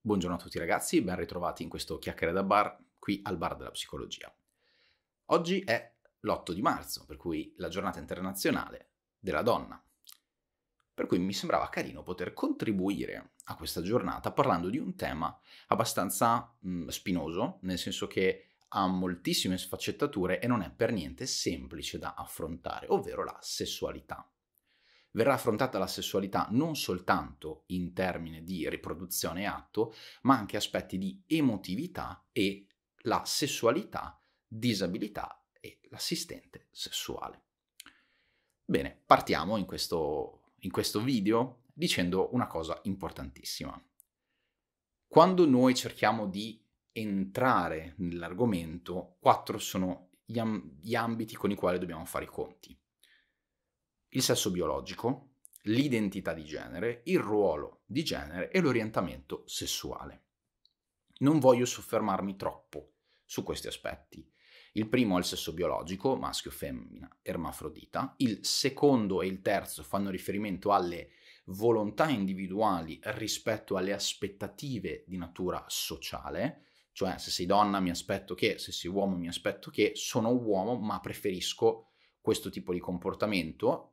Buongiorno a tutti ragazzi, ben ritrovati in questo chiacchiere da bar qui al bar della psicologia. Oggi è l'8 di marzo, per cui la giornata internazionale della donna. Per cui mi sembrava carino poter contribuire a questa giornata parlando di un tema abbastanza mh, mm, spinoso, nel senso che ha moltissime sfaccettature e non è per niente semplice da affrontare, ovvero la sessualità verrà affrontata la sessualità non soltanto in termini di riproduzione e atto, ma anche aspetti di emotività e la sessualità, disabilità e l'assistente sessuale. Bene, partiamo in questo, in questo video dicendo una cosa importantissima. Quando noi cerchiamo di entrare nell'argomento, quattro sono gli, amb- gli, ambiti con i quali dobbiamo fare i conti il sesso biologico, l'identità di genere, il ruolo di genere e l'orientamento sessuale. Non voglio soffermarmi troppo su questi aspetti. Il primo è il sesso biologico, maschio, femmina, ermafrodita. Il secondo e il terzo fanno riferimento alle volontà individuali rispetto alle aspettative di natura sociale, cioè se sei donna mi aspetto che, se sei uomo mi aspetto che, sono uomo ma preferisco questo tipo di comportamento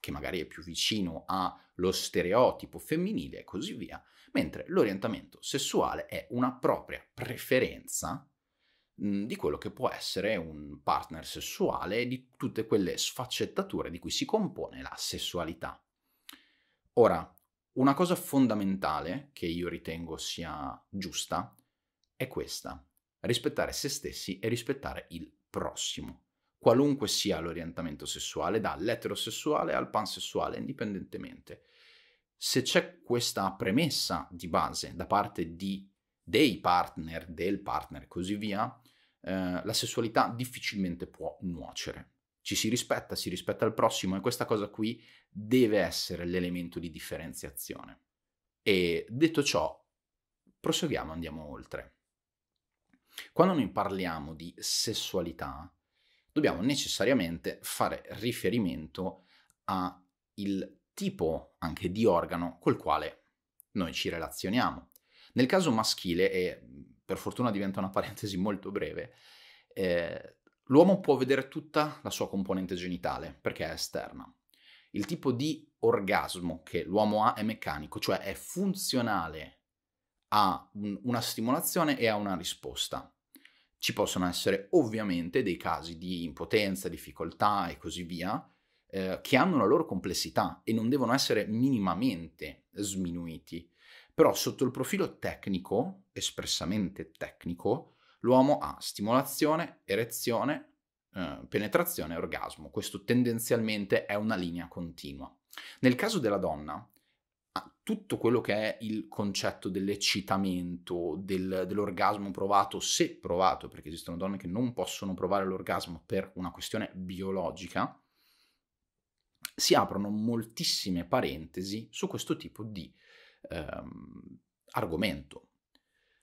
che magari è più vicino allo stereotipo femminile e così via, mentre l'orientamento sessuale è una propria preferenza mh, di quello che può essere un partner sessuale e di tutte quelle sfaccettature di cui si compone la sessualità. Ora, una cosa fondamentale che io ritengo sia giusta è questa, rispettare se stessi e rispettare il prossimo qualunque sia l'orientamento sessuale, dall'eterosessuale al pansessuale, indipendentemente. Se c'è questa premessa di base da parte di, dei partner, del partner e così via, eh, la sessualità difficilmente può nuocere. Ci si rispetta, si rispetta il prossimo e questa cosa qui deve essere l'elemento di differenziazione. E detto ciò, proseguiamo, andiamo oltre. Quando noi parliamo di sessualità, dobbiamo necessariamente fare riferimento al tipo anche di organo col quale noi ci relazioniamo. Nel caso maschile, e per fortuna diventa una parentesi molto breve, eh, l'uomo può vedere tutta la sua componente genitale perché è esterna. Il tipo di orgasmo che l'uomo ha è meccanico, cioè è funzionale a un, una stimolazione e a una risposta. Ci possono essere ovviamente dei casi di impotenza, difficoltà e così via, eh, che hanno la loro complessità e non devono essere minimamente sminuiti. Però sotto il profilo tecnico, espressamente tecnico, l'uomo ha stimolazione, erezione, eh, penetrazione e orgasmo. Questo tendenzialmente è una linea continua. Nel caso della donna, tutto quello che è il concetto dell'eccitamento, del, dell'orgasmo provato, se provato, perché esistono donne che non possono provare l'orgasmo per una questione biologica, si aprono moltissime parentesi su questo tipo di ehm, argomento.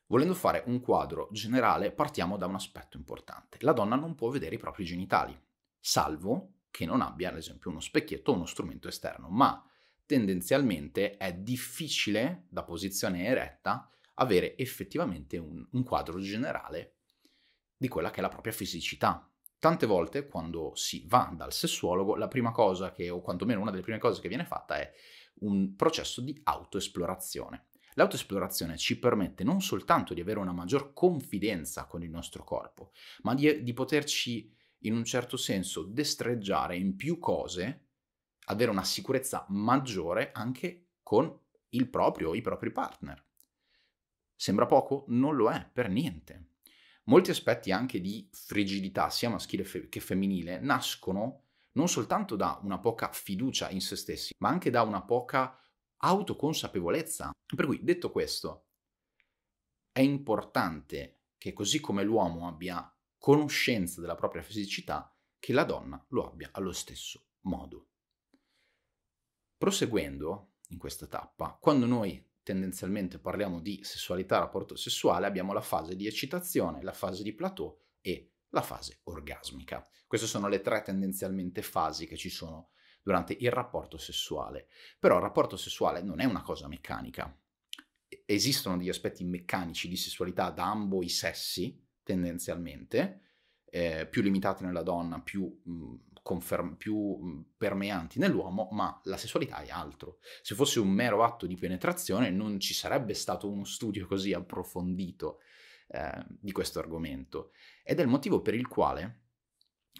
Volendo fare un quadro generale, partiamo da un aspetto importante. La donna non può vedere i propri genitali, salvo che non abbia, ad esempio, uno specchietto o uno strumento esterno, ma tendenzialmente è difficile da posizione eretta avere effettivamente un, un quadro generale di quella che è la propria fisicità, Tante volte quando si va dal sessuologo, la prima cosa che, o quantomeno una delle prime cose che viene fatta, è un processo di autoesplorazione. L'autoesplorazione ci permette non soltanto di avere una maggior confidenza con il nostro corpo, ma di, di poterci in un certo senso destreggiare in più cose avere una sicurezza maggiore anche con il proprio o i propri partner. Sembra poco? Non lo è, per niente. Molti aspetti anche di frigidità, sia maschile che femminile, nascono non soltanto da una poca fiducia in se stessi, ma anche da una poca autoconsapevolezza. Per cui, detto questo, è importante che così come l'uomo abbia conoscenza della propria fisicità, che la donna lo abbia allo stesso modo. Proseguendo in questa tappa, quando noi tendenzialmente parliamo di sessualità, rapporto sessuale, abbiamo la fase di eccitazione, la fase di plateau e la fase orgasmica. Queste sono le tre tendenzialmente fasi che ci sono durante il rapporto sessuale. Però il rapporto sessuale non è una cosa meccanica. Esistono degli aspetti meccanici di sessualità da ambo i sessi, tendenzialmente, eh, più limitati nella donna, più, mh, confer- più mh, permeanti nell'uomo, ma la sessualità è altro. Se fosse un mero atto di penetrazione non ci sarebbe stato uno studio così approfondito eh, di questo argomento. Ed è il motivo per il quale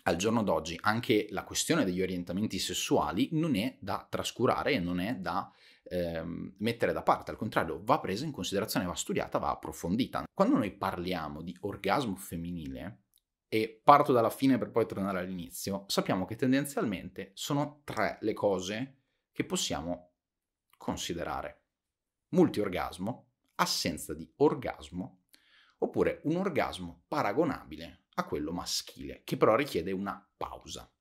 al giorno d'oggi anche la questione degli orientamenti sessuali non è da trascurare e non è da ehm, mettere da parte, al contrario va presa in considerazione, va studiata, va approfondita. Quando noi parliamo di orgasmo femminile, e parto dalla fine per poi tornare all'inizio, sappiamo che tendenzialmente sono tre le cose che possiamo considerare. Multiorgasmo, assenza di orgasmo, oppure un orgasmo paragonabile a quello maschile, che però richiede una pausa.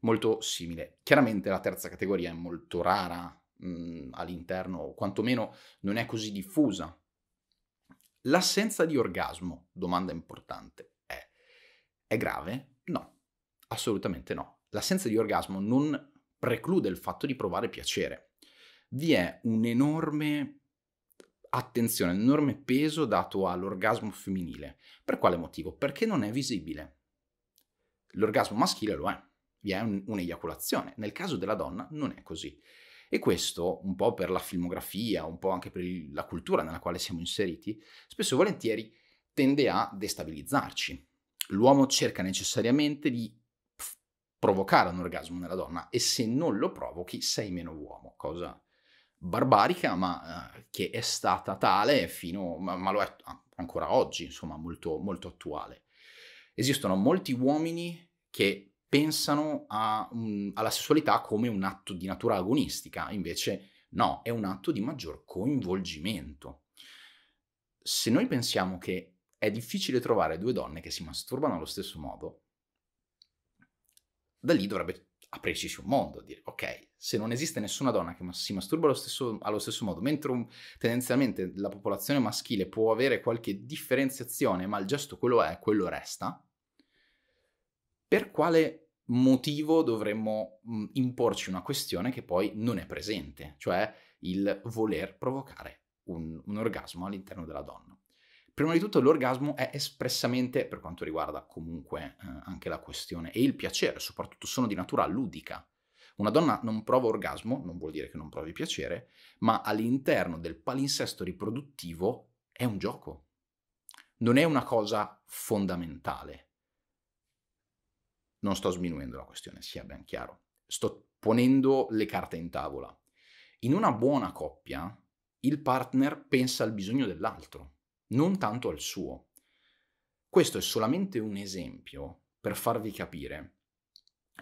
Molto simile. Chiaramente la terza categoria è molto rara mh, mm, all'interno, o quantomeno non è così diffusa. L'assenza di orgasmo, domanda importante è grave? No, assolutamente no. L'assenza di orgasmo non preclude il fatto di provare piacere. Vi è un'enorme attenzione, un enorme peso dato all'orgasmo femminile. Per quale motivo? Perché non è visibile. L'orgasmo maschile lo è, vi è un, un'eiaculazione. Nel caso della donna non è così. E questo, un po' per la filmografia, un po' anche per il, la cultura nella quale siamo inseriti, spesso e volentieri tende a destabilizzarci l'uomo cerca necessariamente di provocare un orgasmo nella donna e se non lo provochi sei meno uomo, cosa barbarica ma eh, che è stata tale fino, ma, ma lo è ancora oggi, insomma molto, molto attuale. Esistono molti uomini che pensano a, um, alla sessualità come un atto di natura agonistica, invece no, è un atto di maggior coinvolgimento. Se noi pensiamo che è difficile trovare due donne che si masturbano allo stesso modo, da lì dovrebbe aprirsi un mondo, dire ok, se non esiste nessuna donna che si masturba allo stesso, allo stesso modo, mentre un, tendenzialmente la popolazione maschile può avere qualche differenziazione, ma il gesto quello è, quello resta, per quale motivo dovremmo mh, mm, imporci una questione che poi non è presente, cioè il voler provocare un, un orgasmo all'interno della donna? Prima di tutto l'orgasmo è espressamente, per quanto riguarda comunque eh, anche la questione, e il piacere, soprattutto sono di natura ludica. Una donna non prova orgasmo, non vuol dire che non provi piacere, ma all'interno del palinsesto riproduttivo è un gioco. Non è una cosa fondamentale. Non sto sminuendo la questione, sia ben chiaro. Sto ponendo le carte in tavola. In una buona coppia, il partner pensa al bisogno dell'altro non tanto al suo. Questo è solamente un esempio per farvi capire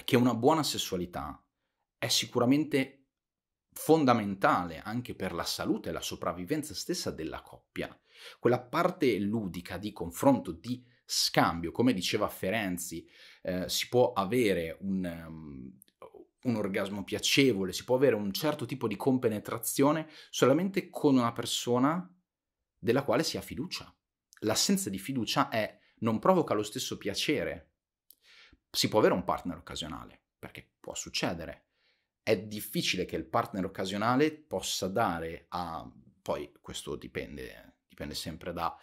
che una buona sessualità è sicuramente fondamentale anche per la salute e la sopravvivenza stessa della coppia. Quella parte ludica di confronto, di scambio, come diceva Ferenzi, eh, si può avere un, um, un orgasmo piacevole, si può avere un certo tipo di compenetrazione solamente con una persona della quale si ha fiducia. L'assenza di fiducia è, non provoca lo stesso piacere. Si può avere un partner occasionale, perché può succedere. È difficile che il partner occasionale possa dare a... Poi questo dipende, dipende sempre da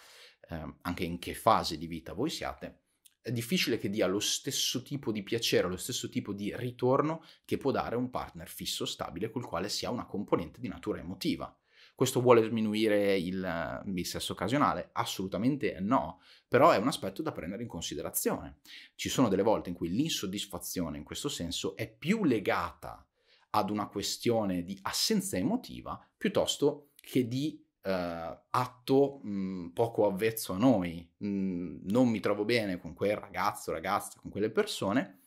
eh, anche in che fase di vita voi siate. È difficile che dia lo stesso tipo di piacere, lo stesso tipo di ritorno che può dare un partner fisso, stabile, col quale si ha una componente di natura emotiva questo vuole sminuire il, il sesso occasionale? Assolutamente no, però è un aspetto da prendere in considerazione. Ci sono delle volte in cui l'insoddisfazione in questo senso è più legata ad una questione di assenza emotiva piuttosto che di Uh, atto mh, mm, poco avvezzo a noi, mh, mm, non mi trovo bene con quel ragazzo, ragazza, con quelle persone,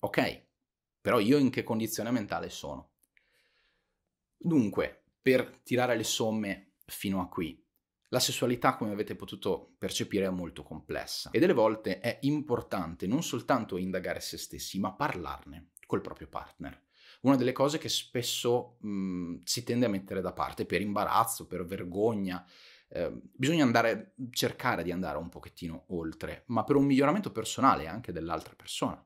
ok, però io in che condizione mentale sono? Dunque, per tirare le somme fino a qui. La sessualità, come avete potuto percepire, è molto complessa e delle volte è importante non soltanto indagare se stessi, ma parlarne col proprio partner. Una delle cose che spesso mh, mm, si tende a mettere da parte per imbarazzo, per vergogna, eh, bisogna andare, cercare di andare un pochettino oltre, ma per un miglioramento personale anche dell'altra persona.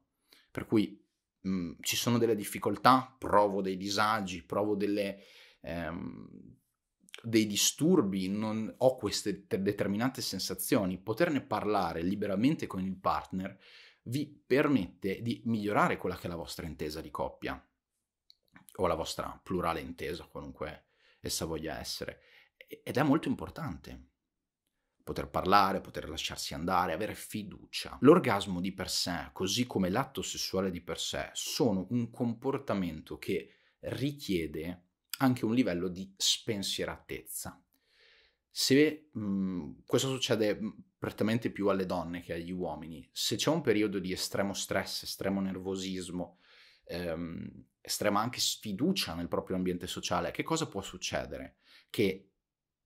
Per cui mh, mm, ci sono delle difficoltà, provo dei disagi, provo delle, ehm, dei disturbi, non ho queste te- determinate sensazioni, poterne parlare liberamente con il partner vi permette di migliorare quella che è la vostra intesa di coppia o la vostra plurale intesa, qualunque essa voglia essere. Ed è molto importante poter parlare, poter lasciarsi andare, avere fiducia. L'orgasmo di per sé, così come l'atto sessuale di per sé, sono un comportamento che richiede anche un livello di spensieratezza. Se mh, mm, questo succede mm, prettamente più alle donne che agli uomini, se c'è un periodo di estremo stress, estremo nervosismo, ehm, estrema anche sfiducia nel proprio ambiente sociale, che cosa può succedere? Che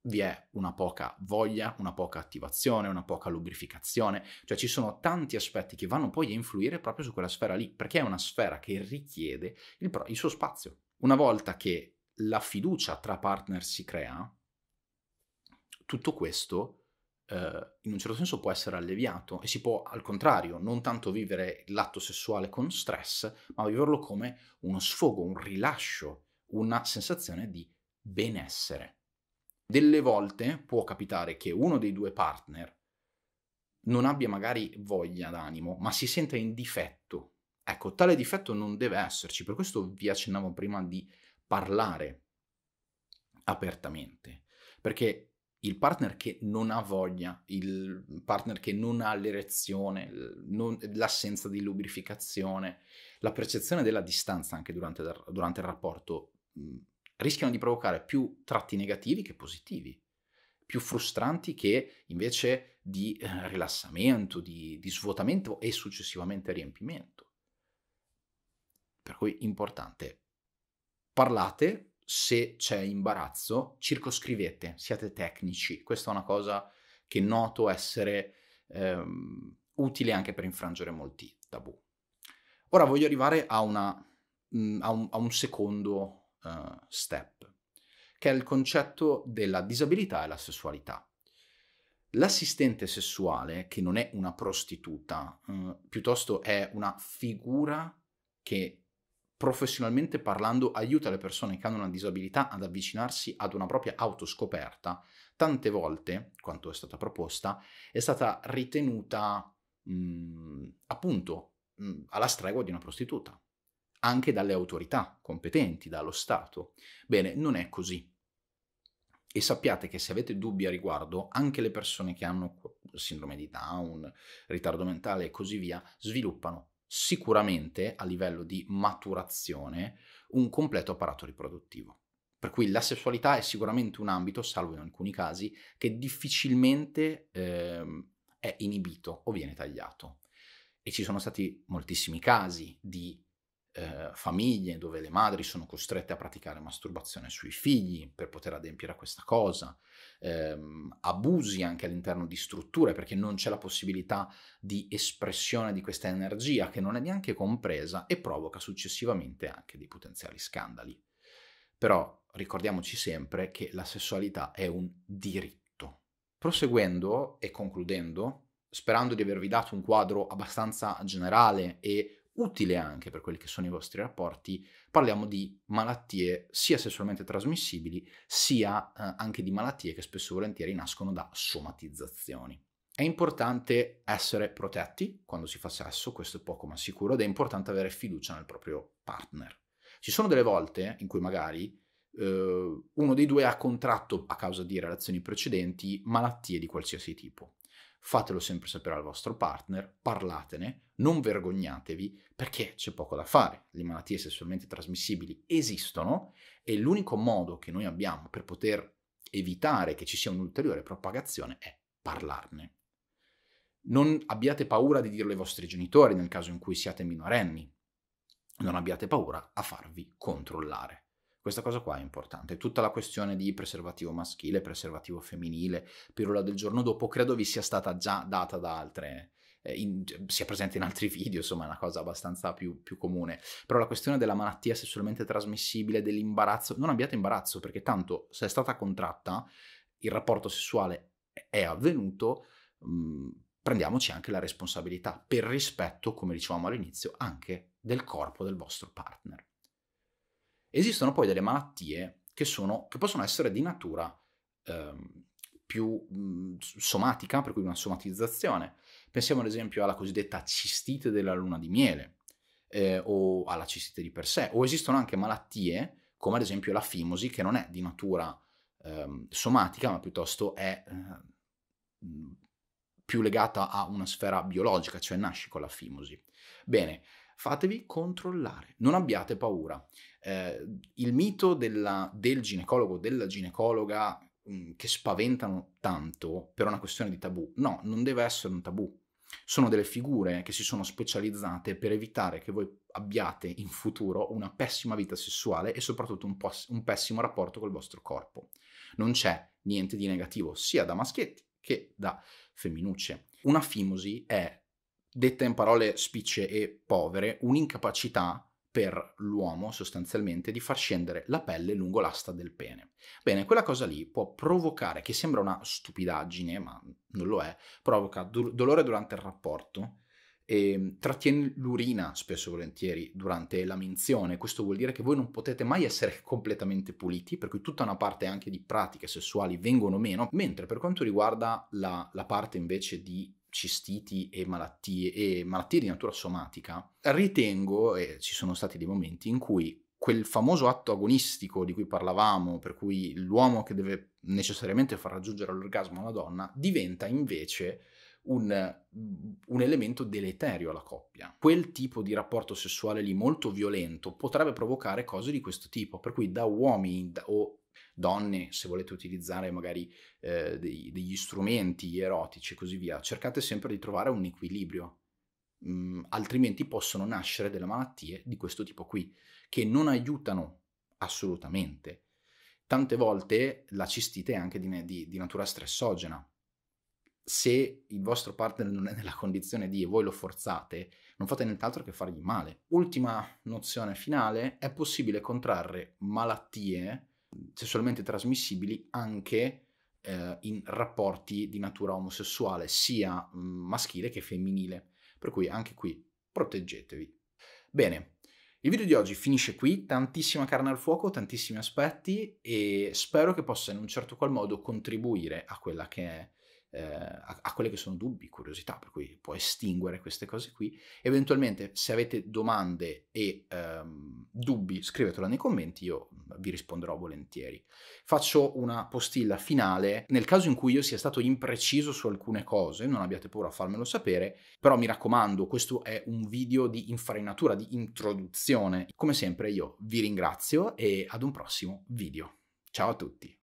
vi è una poca voglia, una poca attivazione, una poca lubrificazione, cioè ci sono tanti aspetti che vanno poi a influire proprio su quella sfera lì, perché è una sfera che richiede il, pro- il suo spazio. Una volta che la fiducia tra partner si crea, tutto questo eh, in un certo senso può essere alleviato e si può al contrario non tanto vivere l'atto sessuale con stress, ma viverlo come uno sfogo, un rilascio, una sensazione di benessere. Delle volte può capitare che uno dei due partner non abbia magari voglia d'animo, ma si senta in difetto. Ecco, tale difetto non deve esserci, per questo vi accennavo prima di parlare apertamente, perché il partner che non ha voglia, il partner che non ha l'erezione, non, l'assenza di lubrificazione, la percezione della distanza anche durante, durante il rapporto, mm, rischiano di provocare più tratti negativi che positivi, più frustranti che invece di eh, rilassamento, di, di svuotamento e successivamente riempimento. Per cui è importante parlate, se c'è imbarazzo, circoscrivete, siate tecnici. Questa è una cosa che noto essere ehm, utile anche per infrangere molti tabù. Ora voglio arrivare a, una, mm, a, un, a un, secondo uh, step, che è il concetto della disabilità e la sessualità. L'assistente sessuale, che non è una prostituta, mh, eh, piuttosto è una figura che professionalmente parlando aiuta le persone che hanno una disabilità ad avvicinarsi ad una propria autoscoperta, tante volte, quanto è stata proposta, è stata ritenuta mh, mm, appunto mh, mm, alla stregua di una prostituta, anche dalle autorità competenti, dallo Stato. Bene, non è così. E sappiate che se avete dubbi a riguardo, anche le persone che hanno sindrome di Down, ritardo mentale e così via, sviluppano sicuramente a livello di maturazione un completo apparato riproduttivo. Per cui la sessualità è sicuramente un ambito, salvo in alcuni casi, che difficilmente eh, è inibito o viene tagliato. E ci sono stati moltissimi casi di eh, famiglie dove le madri sono costrette a praticare masturbazione sui figli per poter adempiere a questa cosa, eh, abusi anche all'interno di strutture perché non c'è la possibilità di espressione di questa energia che non è neanche compresa e provoca successivamente anche dei potenziali scandali. Però ricordiamoci sempre che la sessualità è un diritto. Proseguendo e concludendo, sperando di avervi dato un quadro abbastanza generale e utile anche per quelli che sono i vostri rapporti, parliamo di malattie sia sessualmente trasmissibili, sia eh, anche di malattie che spesso e volentieri nascono da somatizzazioni. È importante essere protetti quando si fa sesso, questo è poco ma sicuro, ed è importante avere fiducia nel proprio partner. Ci sono delle volte in cui magari eh, uno dei due ha contratto a causa di relazioni precedenti malattie di qualsiasi tipo. Fatelo sempre sapere al vostro partner, parlatene, non vergognatevi perché c'è poco da fare. Le malattie sessualmente trasmissibili esistono e l'unico modo che noi abbiamo per poter evitare che ci sia un'ulteriore propagazione è parlarne. Non abbiate paura di dirlo ai vostri genitori nel caso in cui siate minorenni. Non abbiate paura a farvi controllare. Questa cosa qua è importante. Tutta la questione di preservativo maschile, preservativo femminile, pillola del giorno dopo, credo vi sia stata già data da altre, eh, in, sia presente in altri video, insomma è una cosa abbastanza più, più, comune. Però la questione della malattia sessualmente trasmissibile, dell'imbarazzo, non abbiate imbarazzo perché tanto se è stata contratta, il rapporto sessuale è avvenuto, mh, mm, prendiamoci anche la responsabilità per rispetto, come dicevamo all'inizio, anche del corpo del vostro partner. Esistono poi delle malattie che, sono, che possono essere di natura ehm, più mh, mhmm, somatica, per cui una somatizzazione. Pensiamo ad esempio alla cosiddetta cistite della luna di miele eh, o alla cistite di per sé, o esistono anche malattie come ad esempio la fimosi che non è di natura ehm, somatica, ma piuttosto è eh, mhmm, più legata a una sfera biologica, cioè nasce con la fimosi. Bene, fatevi controllare, non abbiate paura. Eh, il mito della, del ginecologo, della ginecologa mh, mm, che spaventano tanto per una questione di tabù, no, non deve essere un tabù. Sono delle figure che si sono specializzate per evitare che voi abbiate in futuro una pessima vita sessuale e soprattutto un, poss- un pessimo rapporto col vostro corpo. Non c'è niente di negativo sia da maschietti che da femminucce. Una fimosi è detta in parole spicce e povere, un'incapacità per l'uomo sostanzialmente di far scendere la pelle lungo l'asta del pene. Bene, quella cosa lì può provocare, che sembra una stupidaggine, ma non lo è, provoca do- dolore durante il rapporto, e ehm, trattiene l'urina spesso e volentieri durante la menzione. Questo vuol dire che voi non potete mai essere completamente puliti, per cui tutta una parte anche di pratiche sessuali vengono meno, mentre per quanto riguarda la, la parte invece di cistiti e malattie, e malattie di natura somatica, ritengo, e ci sono stati dei momenti in cui quel famoso atto agonistico di cui parlavamo, per cui l'uomo che deve necessariamente far raggiungere all'orgasmo una donna, diventa invece un, mm, un, elemento deleterio alla coppia. Quel tipo di rapporto sessuale lì molto violento potrebbe provocare cose di questo tipo, per cui da uomini o donne, se volete utilizzare magari eh, dei, degli strumenti erotici e così via, cercate sempre di trovare un equilibrio, mm, altrimenti possono nascere delle malattie di questo tipo qui, che non aiutano assolutamente. Tante volte la cistite è anche di, di, di natura stressogena, se il vostro partner non è nella condizione di e voi lo forzate, non fate nient'altro che fargli male. Ultima nozione finale, è possibile contrarre malattie sessualmente trasmissibili anche eh, in rapporti di natura omosessuale, sia mm, maschile che femminile. Per cui anche qui proteggetevi. Bene, il video di oggi finisce qui, tantissima carne al fuoco, tantissimi aspetti e spero che possa in un certo qual modo contribuire a quella che è eh, a, a quelli che sono dubbi, curiosità, per cui può estinguere queste cose qui. Eventualmente se avete domande e ehm, dubbi scrivetelo nei commenti, io vi risponderò volentieri. Faccio una postilla finale, nel caso in cui io sia stato impreciso su alcune cose, non abbiate paura a farmelo sapere, però mi raccomando, questo è un video di infarinatura, di introduzione. Come sempre io vi ringrazio e ad un prossimo video. Ciao a tutti!